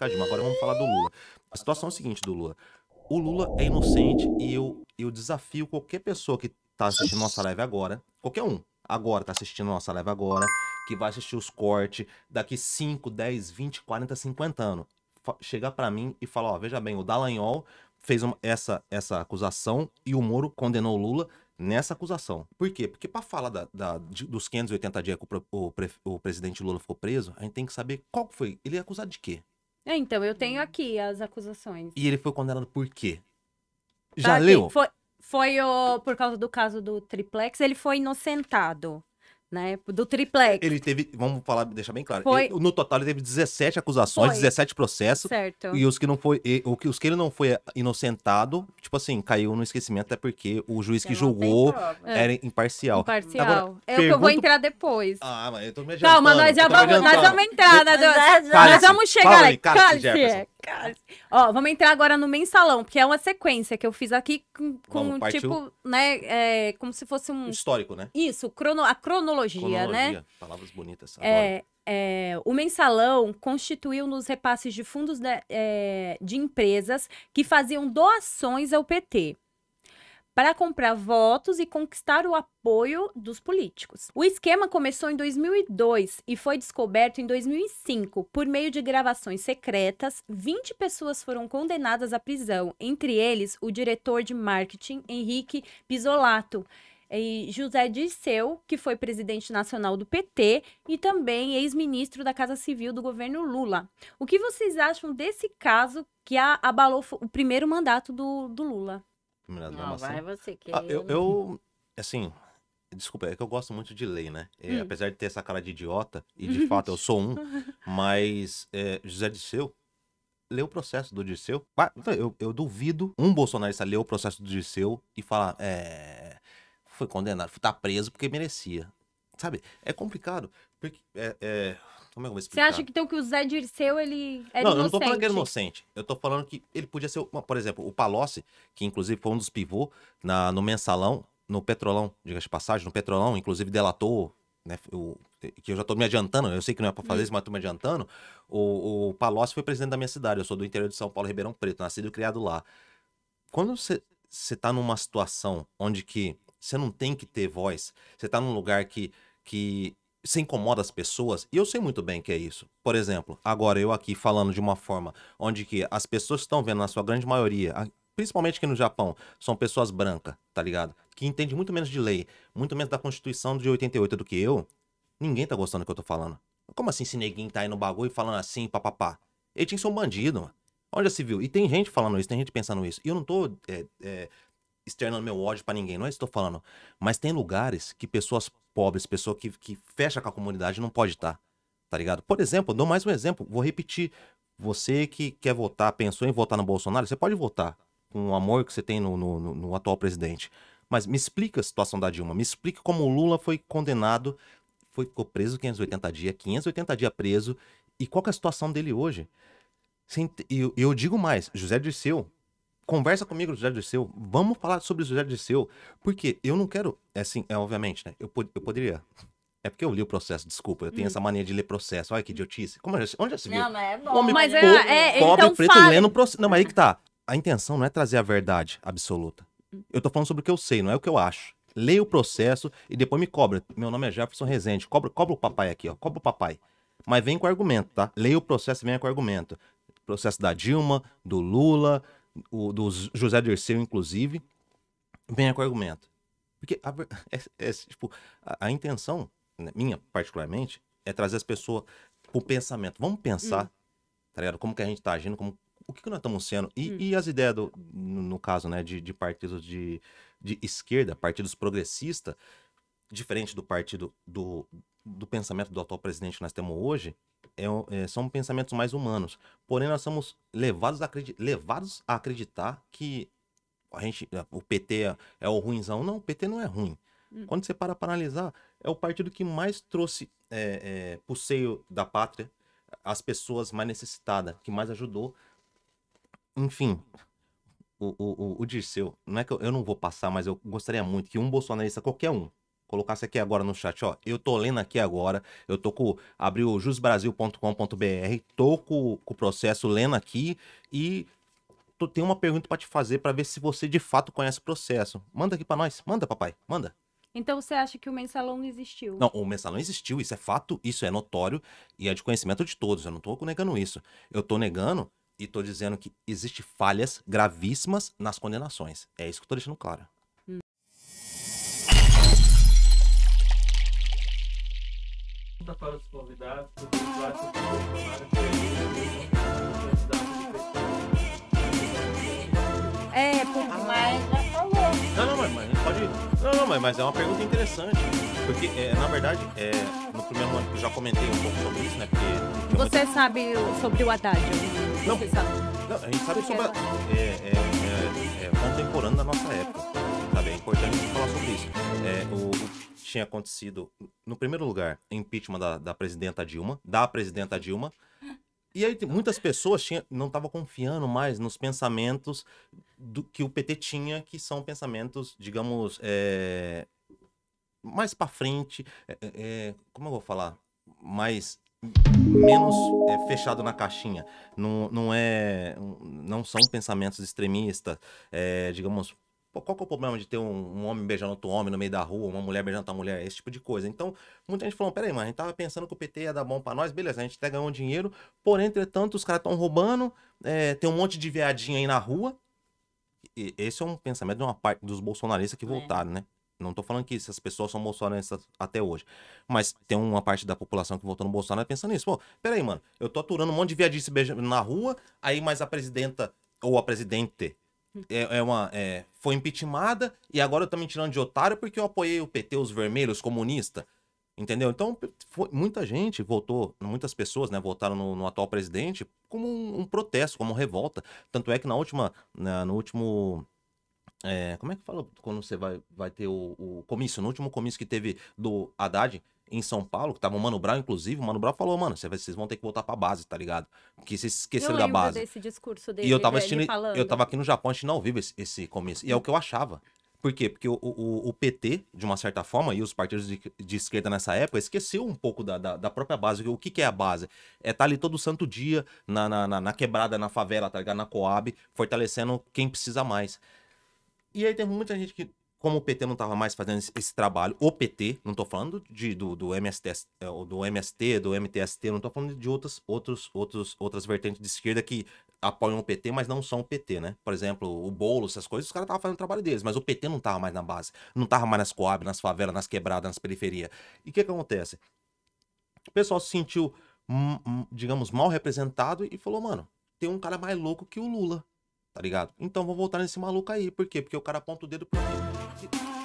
Cadima. Agora vamos falar do Lula. A situação é a seguinte do Lula. O Lula é inocente e eu, eu desafio qualquer pessoa que tá assistindo nossa live agora, qualquer um, agora tá assistindo nossa live agora, que vai assistir os cortes daqui 5, 10, 20, 40, 50 anos, chegar para mim e falar, ó, veja bem, o Dallagnol fez uma, essa, essa acusação e o Moro condenou o Lula nessa acusação. Por quê? Porque para falar da, da, dos 580 dias que o, o, o, presidente Lula ficou preso, a gente tem que saber qual foi. Ele é acusado de quê? É, então, eu tenho hum. aqui as acusações. E ele foi condenado por quê? Já tá, leu? Foi, foi o, por causa do caso do triplex, ele foi inocentado. Né, do é, triplex. Ele teve, vamos falar, deixar bem claro. Foi... Ele, no total ele teve 17 acusações, foi. 17 processos. Certo. E os que não foi, e, os que ele não foi inocentado, tipo assim, caiu no esquecimento até porque o juiz que julgou é. era imparcial. Imparcial. Agora, é pergunto... o que eu vou entrar depois. Ah, mas eu tô me adiantando. Calma, nós já vamos, nós vamos entrar, nós, nós vamos chegar. calma. Cálice, Cálice. Ó, vamos entrar agora no mensalão, porque é uma sequência que eu fiz aqui com, com tipo, né? É, como se fosse um. Histórico, né? Isso, crono... a cronologia, né? cronologia, né? Palavras bonitas. É. É, o mensalão constituiu nos repasses de fundos de, né, é, de empresas que faziam doações ao PT para comprar votos e conquistar o apoio dos políticos. O esquema começou em 2002 e foi descoberto em 2005 por meio de gravações secretas. 20 pessoas foram condenadas à prisão, entre eles o diretor de marketing Henrique Pisolato e José Dirceu, que foi presidente nacional do PT e também ex-ministro da Casa Civil do governo Lula. O que vocês acham desse caso que abalou o primeiro mandato do, do Lula? Melhor né, não, vai você que. Ah, é eu, eu, assim, desculpa, é que eu gosto muito de lei, né? É, hum. Apesar de ter essa cara de idiota, e de uhum. fato eu sou um, mas é, José Disseu leu o processo do Disseu. Então, eu, eu duvido um bolsonarista ler o processo do Disseu e falar, é, foi condenado, tá preso porque merecia. Sabe? É complicado. Porque, é, é, como é que eu vou explicar? Você acha que, então, que o Zé Dirceu, ele inocente? É não, eu não tô falando que é inocente. Eu tô falando que ele podia ser... por exemplo, o Palocci, que inclusive foi um dos pivô na, no Mensalão, no Petrolão, diga de passagem, no Petrolão, inclusive delatou... Né, o, que eu já tô me adiantando, eu sei que não é pra fazer hum. isso, mas tô me adiantando. O, o Palocci foi presidente da minha cidade. Eu sou do interior de São Paulo, Ribeirão Preto, nascido e criado lá. Quando você tá numa situação onde que você não tem que ter voz, você tá num lugar que, que se incomoda as pessoas, e eu sei muito bem que é isso. Por exemplo, agora eu aqui falando de uma forma onde que as pessoas estão vendo, na sua grande maioria, principalmente aqui no Japão, são pessoas brancas, tá ligado? Que entendem muito menos de lei, muito menos da Constituição de 88 do que eu, ninguém tá gostando do que eu tô falando. Como assim esse neguinho tá aí no bagulho falando assim, papapá? Ele tinha que ser um bandido, mano. Onde já se viu? E tem gente falando isso, tem gente pensando isso. E eu não tô é, é, externando meu ódio para ninguém, não é isso que eu tô falando. Mas tem lugares que pessoas pobres, pessoa que, que fecha com a comunidade não pode estar, tá, ligado? Por exemplo, dou mais um exemplo, vou repetir. Você que quer votar, pensou em votar no Bolsonaro, você pode votar com o amor que você tem no, no, no, no atual presidente. Mas me explica a situação da Dilma, me explica como o Lula foi condenado, foi, ficou preso 580 dias, 580 dias preso, e qual é a situação dele hoje? E eu, eu digo mais, José Dirceu, conversa comigo, José Dirceu. Vamos falar sobre o José Dirceu. Porque eu não quero. É assim, é obviamente, né? Eu, pod eu poderia. É porque eu li o processo, desculpa. Eu tenho hum. essa mania de ler processo. Olha que idiotice. Como é, onde já se viu? Não, não é bom. Homem mas pobre, é, é, pobre então preto fale. lendo processo. Não, mas aí que tá. A intenção não é trazer a verdade absoluta. Hum. Eu tô falando sobre o que eu sei, não é o que eu acho. Leia o processo e depois me cobra. Meu nome é Jefferson Rezende. Cobra, cobra o papai aqui, ó. Cobra o papai. Mas vem com argumento, tá? Leia o processo e venha com argumento. Processo da Dilma, do Lula, o, do José Dirceu, inclusive, venha com argumento. Porque a, é, é, tipo, a, a intenção, né, minha particularmente, é trazer as pessoas o pensamento. Vamos pensar, hum. tá ligado? Como que a gente tá agindo, como, o que, que nós estamos sendo. E, hum. e, as ideias, do, no, no caso, né, de, de partidos de, de esquerda, partidos progressistas, diferente do partido do, do pensamento do atual presidente que nós temos hoje é, é, são pensamentos mais humanos. Porém, nós somos levados a, levados a acreditar que a gente, é, o PT é o ruinzão. Não, o PT não é ruim. Hum. Quando você para para analisar, é o partido que mais trouxe é, é, para o seio da pátria as pessoas mais necessitadas, que mais ajudou. Enfim, o, o, o, o Dirceu, não é que eu, eu não vou passar, mas eu gostaria muito que um bolsonarista, qualquer um, colocasse aqui agora no chat, ó, eu tô lendo aqui agora, eu tô com, abri o jusbrasil.com.br, tô com, com, o processo lendo aqui e tô, tenho uma pergunta para te fazer para ver se você de fato conhece o processo. Manda aqui para nós, manda papai, manda. Então você acha que o mensalão não existiu? Não, o mensalão existiu, isso é fato, isso é notório e é de conhecimento de todos, eu não tô negando isso. Eu tô negando e tô dizendo que existe falhas gravíssimas nas condenações. É isso que eu tô deixando claro. pergunta para os convidados sobre os plásticos É, porque ah, mais já falou. Não, não, mas, mas pode. Não, não, mas, mas é uma pergunta interessante. Porque, é, na verdade, é, no primeiro ano eu já comentei um pouco sobre isso, né? Porque. Você muito... sabe sobre o Haddad? Né? Não, não, a gente sabe porque sobre. É, é, é, é, contemporâneo da nossa época. Sabe? É importante falar sobre isso. É, o tinha acontecido, no primeiro lugar, impeachment da, da presidenta Dilma, da presidenta Dilma. E aí muitas pessoas tinha, não estavam confiando mais nos pensamentos do que o PT tinha, que são pensamentos, digamos, é, mais para frente, é, é, é, como eu vou falar? Mais menos é, fechado na caixinha. Não, não é, não são pensamentos extremistas, é, digamos, Pô, qual que é o problema de ter um, um, homem beijando outro homem no meio da rua, uma mulher beijando outra mulher, esse tipo de coisa? Então, muita gente falou, peraí, mas a gente tava pensando que o PT ia dar bom para nós, beleza, a gente até ganhou dinheiro, porém, entretanto, os caras estão roubando, é, tem um monte de veadinha aí na rua. E esse é um pensamento de uma parte dos bolsonaristas que é. voltaram, né? Não tô falando que essas pessoas são bolsonaristas até hoje. Mas tem uma parte da população que votou no Bolsonaro pensando nisso. Pô, peraí, mano, eu tô aturando um monte de viadinho se beijando na rua, aí mais a presidenta ou a presidente é, é uma, é, foi impeachmentada e agora tá me tirando de otário porque eu apoiei o PT, os vermelhos, comunista. Entendeu? Então, foi, muita gente votou, muitas pessoas, né, votaram no, no atual presidente como um, um, protesto, como revolta. Tanto é que na última, na, no último é, como é que fala quando você vai, vai ter o, o, comício? No último comício que teve do Haddad, em São Paulo, que tava o Mano Brown, inclusive, o Mano Brown falou, mano, vocês vão ter que voltar pra base, tá ligado? Porque vocês esqueceram eu da base. desse discurso dele, e eu tava assistindo, eu tava aqui no Japão, assistindo ao vivo esse, esse começo. E é o que eu achava. Por quê? Porque o, o, o, PT, de uma certa forma, e os partidos de, de esquerda nessa época, esqueceu um pouco da, da, da, própria base. O que, que é a base? É estar tá ali todo santo dia, na, na, na, na quebrada, na favela, tá ligado? Na Coab, fortalecendo quem precisa mais. E aí tem muita gente que como o PT não estava mais fazendo esse, esse, trabalho, o PT, não estou falando de, do, do, MST, é, do MST, do MTST, não estou falando de outras, outros, outros, outras vertentes de esquerda que apoiam o PT, mas não são o PT, né? Por exemplo, o bolo, essas coisas, os caras estavam fazendo o trabalho deles, mas o PT não estava mais na base, não estava mais nas coab, nas favelas, nas quebradas, nas periferias. E o que, que acontece? O pessoal se sentiu, hum, hum, digamos, mal representado e falou, mano, tem um cara mais louco que o Lula, tá ligado? Então vou voltar nesse maluco aí, por quê? Porque o cara aponta o dedo pro Lula. you.